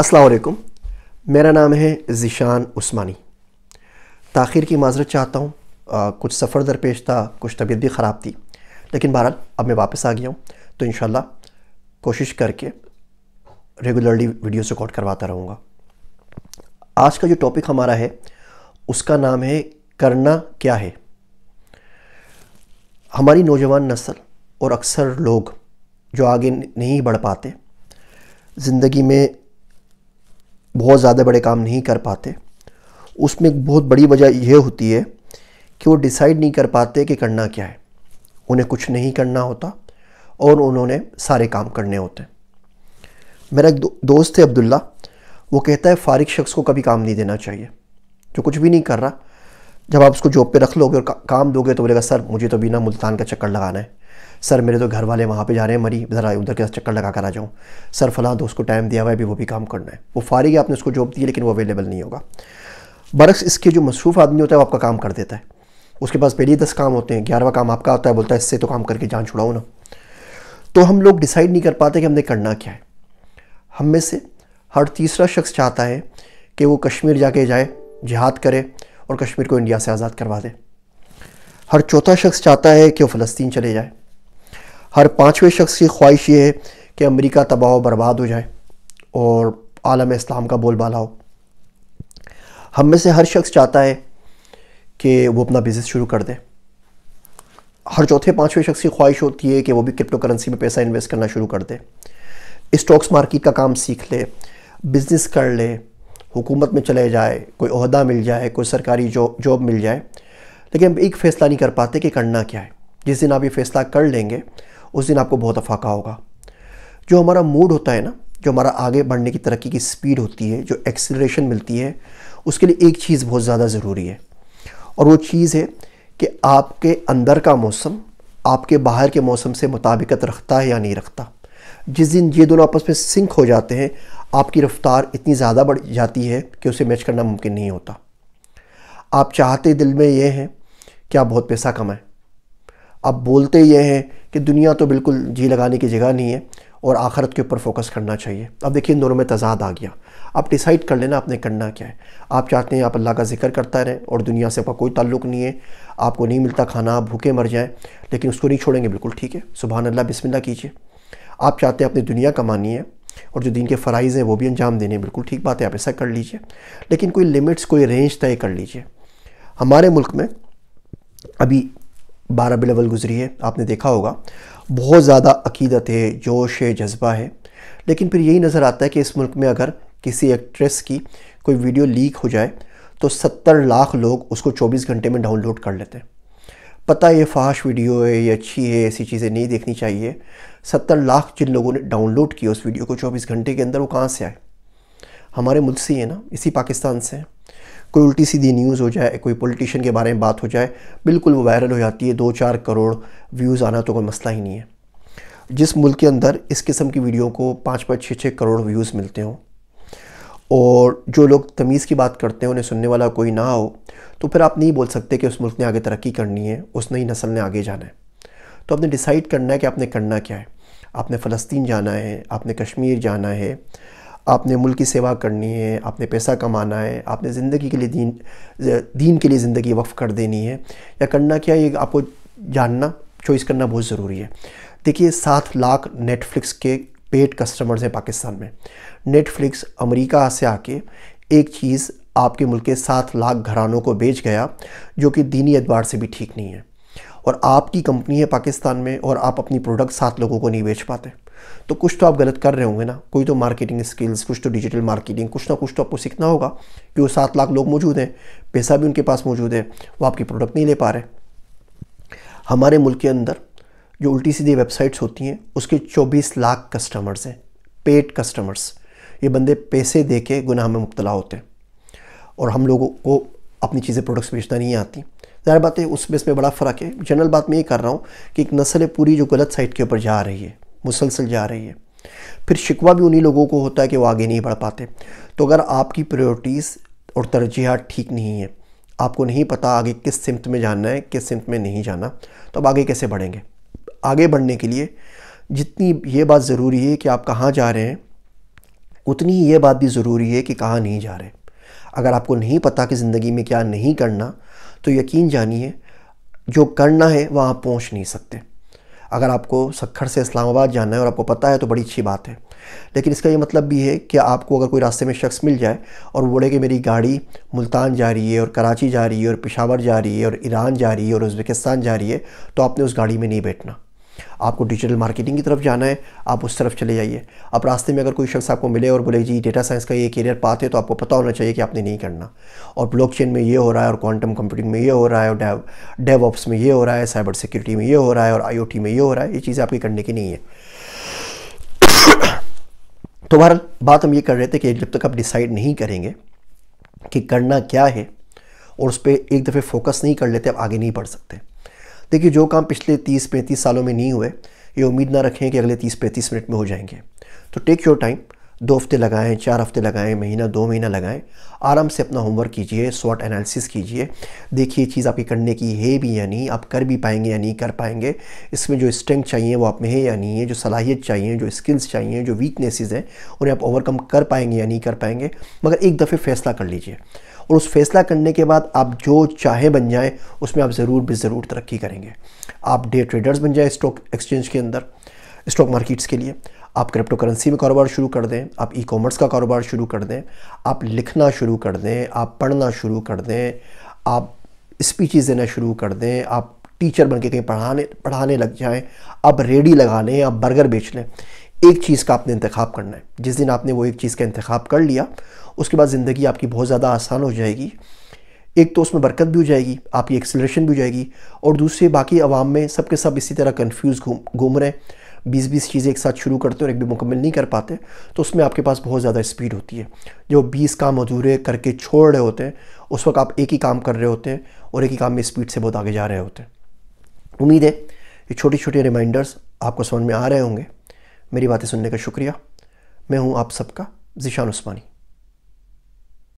असलकुम मेरा नाम है ज़िशान उस्मानी ताखिर की माजरत चाहता हूँ कुछ सफ़र दरपेश था कुछ तबीयत भी ख़राब थी लेकिन बहरहाल अब मैं वापस आ गया हूँ तो इन कोशिश करके रेगुलरली वीडियोस रिकॉर्ड करवाता रहूँगा आज का जो टॉपिक हमारा है उसका नाम है करना क्या है हमारी नौजवान नस्ल और अक्सर लोग जो आगे नहीं बढ़ पाते ज़िंदगी में बहुत ज़्यादा बड़े काम नहीं कर पाते उसमें एक बहुत बड़ी वजह यह होती है कि वो डिसाइड नहीं कर पाते कि करना क्या है उन्हें कुछ नहीं करना होता और उन्होंने सारे काम करने होते हैं मेरा एक दो, दोस्त है अब्दुल्ला वो कहता है फारिक शख्स को कभी काम नहीं देना चाहिए जो कुछ भी नहीं कर रहा जब आप उसको जॉब पे रख लोगे और का, काम दोगे तो बोलेगा सर मुझे तो बिना मुल्तान का चक्कर लगाना है सर मेरे तो घर वाले वहाँ पे जा रहे हैं मरी ज़रा उधर के चक्कर लगा कर आ जाऊँ सर फलां दोस्त को टाइम दिया हुआ है अभी वो भी काम करना है वो फारिग है आपने उसको जॉब दी लेकिन वो अवेलेबल नहीं होगा बरक्स इसके जो मसरूफ़ आदमी होता है वो आपका काम कर देता है उसके पास पहले ही दस काम होते हैं ग्यारहवा काम आपका होता है बोलता है इससे तो काम करके जान छुड़ाओ ना तो हम लोग डिसाइड नहीं कर पाते कि हमने करना क्या है हम में से हर तीसरा शख्स चाहता है कि वो कश्मीर जाके जाए जिहाद करे और कश्मीर को इंडिया से आज़ाद करवा दे हर चौथा शख्स चाहता है कि वो फ़लस्तीन चले जाए हर पाँचवें शख्स की ख्वाहिश ये है कि अमेरिका तबाह बर्बाद हो जाए और आलम इस्लाम का बोलबाला हो हम में से हर शख्स चाहता है कि वो अपना बिज़नेस शुरू कर दे हर चौथे पाँचवें शख्स की ख्वाहिश होती है कि वो भी क्रिप्टो करेंसी में पैसा इन्वेस्ट करना शुरू कर दे स्टॉक्स मार्केट का काम सीख ले बिज़नेस कर ले हुकूमत में चले जाए कोई अहदा मिल जाए कोई सरकारी जॉब जॉब मिल जाए लेकिन एक फ़ैसला नहीं कर पाते कि करना क्या है जिस दिन आप ये फ़ैसला कर लेंगे उस दिन आपको बहुत अफाका होगा जो हमारा मूड होता है ना जो हमारा आगे बढ़ने की तरक्की की स्पीड होती है जो एक्सेलरेशन मिलती है उसके लिए एक चीज़ बहुत ज़्यादा ज़रूरी है और वो चीज़ है कि आपके अंदर का मौसम आपके बाहर के मौसम से मुताबिकत रखता है या नहीं रखता जिस दिन ये दोनों आपस में सिंक हो जाते हैं आपकी रफ्तार इतनी ज़्यादा बढ़ जाती है कि उसे मैच करना मुमकिन नहीं होता आप चाहते दिल में ये हैं कि आप बहुत पैसा कमाएं आप बोलते ये हैं कि दुनिया तो बिल्कुल जी लगाने की जगह नहीं है और आखिरत के ऊपर फोकस करना चाहिए अब देखिए इन दोनों में तजाद आ गया आप डिसाइड कर लेना आपने करना क्या है आप चाहते हैं आप अल्लाह का जिक्र करता रहें और दुनिया से आपका कोई ताल्लुक नहीं है आपको नहीं मिलता खाना आप भूखे मर जाएं लेकिन उसको नहीं छोड़ेंगे बिल्कुल ठीक है सुबह अल्लाह बिस्मिल्लाह कीजिए आप चाहते हैं अपनी दुनिया कमानी है और जो दिन के फ़राइज़ हैं वो भी अंजाम देने हैं बिल्कुल ठीक बात है आप ऐसा कर लीजिए लेकिन कोई लिमिट्स कोई रेंज तय कर लीजिए हमारे मुल्क में अभी बारह बिलवल गुजरी है आपने देखा होगा बहुत ज़्यादा अकीदत है जोश है जज्बा है लेकिन फिर यही नज़र आता है कि इस मुल्क में अगर किसी एक्ट्रेस की कोई वीडियो लीक हो जाए तो सत्तर लाख लोग उसको चौबीस घंटे में डाउनलोड कर लेते हैं पता ये फाश वीडियो है ये अच्छी है ऐसी चीज़ें नहीं देखनी चाहिए सत्तर लाख जिन लोगों ने डाउनलोड किया उस वीडियो को चौबीस घंटे के अंदर वो कहाँ से आए हमारे मुल्क से ही है ना इसी पाकिस्तान से है कोई उल्टी सीधी न्यूज़ हो जाए कोई पॉलिटिशियन के बारे में बात हो जाए बिल्कुल वो वायरल हो जाती है दो चार करोड़ व्यूज़ आना तो कोई मसला ही नहीं है जिस मुल्क के अंदर इस किस्म की वीडियो को पाँच पाँच छः छः करोड़ व्यूज़ मिलते हों और जो लोग तमीज़ की बात करते हैं उन्हें सुनने वाला कोई ना हो तो फिर आप नहीं बोल सकते कि उस मुल्क ने आगे तरक्की करनी है उस नई नस्ल ने आगे जाना है तो आपने डिसाइड करना है कि आपने करना क्या है आपने फ़लस्तीन जाना है आपने कश्मीर जाना है आपने मुल्क की सेवा करनी है आपने पैसा कमाना है आपने ज़िंदगी के लिए दीन दीन के लिए ज़िंदगी वक्फ़ कर देनी है या करना क्या है ये आपको जानना चॉइस करना बहुत ज़रूरी है देखिए सात लाख नेटफ्लिक्स के पेड कस्टमर्स हैं पाकिस्तान में नेटफ्लिक्स अमेरिका से आके एक चीज़ आपके मुल्क के सात लाख घरानों को बेच गया जो कि दीनी एतबार से भी ठीक नहीं है और आपकी कंपनी है पाकिस्तान में और आप अपनी प्रोडक्ट सात लोगों को नहीं बेच पाते तो कुछ तो आप गलत कर रहे होंगे ना कोई तो मार्केटिंग स्किल्स कुछ तो डिजिटल मार्केटिंग कुछ ना कुछ तो आपको सीखना होगा कि वो सात लाख लोग मौजूद हैं पैसा भी उनके पास मौजूद है वो आपकी प्रोडक्ट नहीं ले पा रहे हमारे मुल्क के अंदर जो उल्टी सीधी वेबसाइट्स होती हैं उसके 24 लाख कस्टमर्स हैं पेड कस्टमर्स ये बंदे पैसे दे के गुनाह में मुबतला होते हैं और हम लोगों को अपनी चीज़ें प्रोडक्ट्स बेचना नहीं आती ज़ाहिर बात है उसमें इसमें बड़ा फ़र्क है जनरल बात मैं ये कर रहा हूँ कि एक नस्ल पूरी जो गलत साइट के ऊपर जा रही है मुसलसल जा रही है फिर शिकवा भी उन्हीं लोगों को होता है कि वो आगे नहीं बढ़ पाते तो अगर आपकी प्रायोरिटीज़ और तरजीहत ठीक नहीं है आपको नहीं पता आगे किस सिमत में जाना है किस सिमत में नहीं जाना तो अब आगे कैसे बढ़ेंगे आगे बढ़ने के लिए जितनी ये बात ज़रूरी है कि आप कहाँ जा रहे हैं उतनी ही ये बात भी ज़रूरी है कि कहाँ नहीं जा रहे अगर आपको नहीं पता कि ज़िंदगी में क्या नहीं करना तो यकीन जानिए जो करना है वहाँ आप पहुँच नहीं सकते अगर आपको सखर से इस्लामाबाद जाना है और आपको पता है तो बड़ी अच्छी बात है लेकिन इसका ये मतलब भी है कि आपको अगर कोई रास्ते में शख्स मिल जाए और बोले कि मेरी गाड़ी मुल्तान जा रही है और कराची जा रही है और पिशावर जा रही है और ईरान जा रही है और उज़्बेकिस्तान जा रही है तो आपने उस गाड़ी में नहीं बैठना आपको डिजिटल मार्केटिंग की तरफ जाना है आप उस तरफ चले जाइए अब रास्ते में अगर कोई शख्स आपको मिले और बोले जी डेटा साइंस का ये करियर पाते तो आपको पता होना चाहिए कि आपने नहीं करना और ब्लॉकचेन में ये हो रहा है और क्वांटम कंप्यूटिंग में ये हो रहा है और डेव ऑप्स में ये हो रहा है साइबर सिक्योरिटी में ये हो रहा है और आई में ये हो रहा है ये चीज़ें आपकी करने की नहीं है तो बहरहाल बात हम ये कर रहे थे कि जब तक आप डिसाइड नहीं करेंगे कि करना क्या है और उस पर एक दफ़े फोकस नहीं कर लेते आप आगे नहीं बढ़ सकते देखिए जो काम पिछले तीस पैंतीस सालों में नहीं हुए ये उम्मीद ना रखें कि अगले तीस पैंतीस मिनट में हो जाएंगे तो टेक योर टाइम दो हफ्ते लगाएं चार हफ्ते लगाएं महीना दो महीना लगाएं आराम से अपना होमवर्क कीजिए शॉर्ट एनालिसिस कीजिए देखिए चीज़ आपकी करने की है भी या नहीं आप कर भी पाएंगे या नहीं कर पाएंगे इसमें जो स्ट्रेंथ चाहिए वो आप में है या नहीं है जो सलाहियत चाहिए जो स्किल्स चाहिए जो वीकनेसेस हैं उन्हें आप ओवरकम कर पाएंगे या नहीं कर पाएंगे मगर एक दफ़े फैसला कर लीजिए और उस फैसला करने के बाद आप जो चाहे बन जाएँ उसमें आप ज़रूर भी ज़रूर तरक्की करेंगे आप डे ट्रेडर्स बन जाएँ स्टॉक एक्सचेंज के अंदर स्टॉक मार्केट्स के लिए आप क्रिप्टो करेंसी में कारोबार शुरू कर दें आप ई कॉमर्स का कारोबार शुरू कर दें आप लिखना शुरू कर दें आप पढ़ना शुरू कर दें आप स्पीचेस देना शुरू कर दें आप टीचर बन के कहीं पढ़ाने पढ़ाने लग जाएं आप रेडी लगा लें आप बर्गर बेच लें एक चीज़ का आपने इंतखब करना है जिस दिन आपने वो एक चीज़ का इंतखा कर लिया उसके बाद ज़िंदगी आपकी बहुत ज़्यादा आसान हो जाएगी एक तो उसमें बरकत भी हो जाएगी आपकी एक्सलेशन भी हो जाएगी और दूसरे बाकी आवाम में सब के सब इसी तरह कन्फ्यूज़ घूम घूम रहे हैं बीस बीस चीज़ें एक साथ शुरू करते हैं और एक भी मुकम्मल नहीं कर पाते तो उसमें आपके पास बहुत ज़्यादा स्पीड होती है जो बीस काम अधूरे करके छोड़ रहे होते हैं उस वक्त आप एक ही काम कर रहे होते हैं और एक ही काम में स्पीड से बहुत आगे जा रहे होते हैं उम्मीद है ये छोटे छोटे रिमाइंडर्स आपको समझ में आ रहे होंगे मेरी बातें सुनने का शुक्रिया मैं हूँ आप सबका जिशान उस्मानी